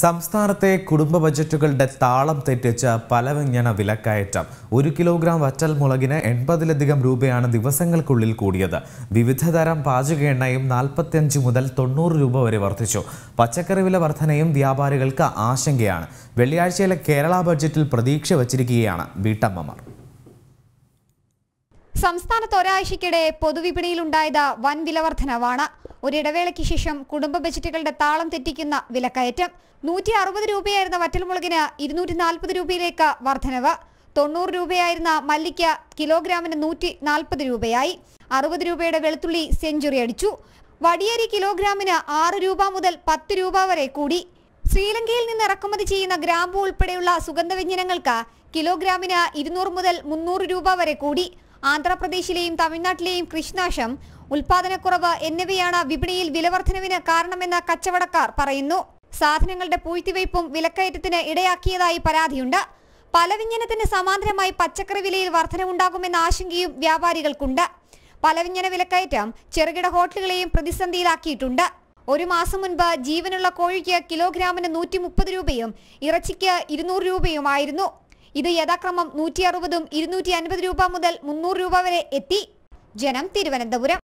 സംസ്ഥാനത്തെ കുടുംബ ബജറ്റുകളുടെ താളം തെറ്റിച്ച് പലവ്യഞ്ജന വിലക്കയറ്റം ഒരു കിലോഗ്രാം വറ്റൽ മുളകിന് എൺപതിലധികം രൂപയാണ് ദിവസങ്ങൾക്കുള്ളിൽ കൂടിയത് വിവിധ തരം പാചക എണ്ണയും നാൽപ്പത്തിയഞ്ച് മുതൽ തൊണ്ണൂറ് രൂപ വരെ വർദ്ധിച്ചു പച്ചക്കറി വില വർധനയും വ്യാപാരികൾക്ക് ആശങ്കയാണ് വെള്ളിയാഴ്ചയിലെ കേരള ബഡ്ജറ്റിൽ പ്രതീക്ഷ വച്ചിരിക്കുകയാണ് വീട്ടമ്മമാർ സംസ്ഥാനത്ത് ഒരാഴ്ചയ്ക്കിടെ പൊതുവിപണിയിലുണ്ടായത് വൻ വിലവർധനവാണ് ഒരിടവേളയ്ക്ക് ശേഷം കുടുംബ ബജറ്റുകളുടെ താളം തെറ്റിക്കുന്ന വിലക്കയറ്റം നൂറ്റി അറുപത് രൂപയായിരുന്ന വറ്റൽമുളകിന് ഇരുന്നൂറ്റി നാൽപ്പത് രൂപയിലേക്ക് വർധനവ് തൊണ്ണൂറ് രൂപയായിരുന്ന മല്ലിക്ക കിലോഗ്രാമിന് നൂറ്റി നാൽപ്പത് രൂപയായി അറുപത് രൂപയുടെ വെളുത്തുള്ളി സെഞ്ചുറി അടിച്ചു വടിയേരി കിലോഗ്രാമിന് ആറ് രൂപ മുതൽ പത്ത് രൂപ വരെ കൂടി ശ്രീലങ്കയിൽ നിന്ന് ഇറക്കുമതി ചെയ്യുന്ന ഗ്രാമ്പു ഉൾപ്പെടെയുള്ള സുഗന്ധവ്യഞ്ജനങ്ങൾക്ക് കിലോഗ്രാമിന് ഇരുന്നൂറ് മുതൽ മുന്നൂറ് രൂപ വരെ കൂടി ആന്ധ്രാപ്രദേശിലെയും തമിഴ്നാട്ടിലെയും കൃഷിനാശം ഉൽപാദനക്കുറവ് എന്നിവയാണ് വിപണിയിൽ വിലവർദ്ധനവിന് കാരണമെന്ന് കച്ചവടക്കാർ പറയുന്നു സാധനങ്ങളുടെ പൂഴ്ത്തിവയ്പും വിലക്കയറ്റത്തിന് ഇടയാക്കിയതായി പരാതിയുണ്ട് പലവിഞ്ഞനത്തിന് സമാന്തരമായി പച്ചക്കറി വിലയിൽ വർധനവുണ്ടാകുമെന്ന ആശങ്കയും വ്യാപാരികൾക്കുണ്ട് പലവിഞ്ഞന വിലക്കയറ്റം ചെറുകിട ഹോട്ടലുകളെയും പ്രതിസന്ധിയിലാക്കിയിട്ടുണ്ട് ഒരു മാസം മുൻപ് ജീവനുള്ള കോഴിക്ക് കിലോഗ്രാമിന് നൂറ്റി രൂപയും ഇറച്ചിക്ക് ഇരുന്നൂറ് രൂപയുമായിരുന്നു ഇത് യഥാക്രമം നൂറ്റി അറുപതും ഇരുന്നൂറ്റി അൻപത് രൂപ മുതൽ മുന്നൂറ് രൂപ വരെ എത്തി ജനം തിരുവനന്തപുരം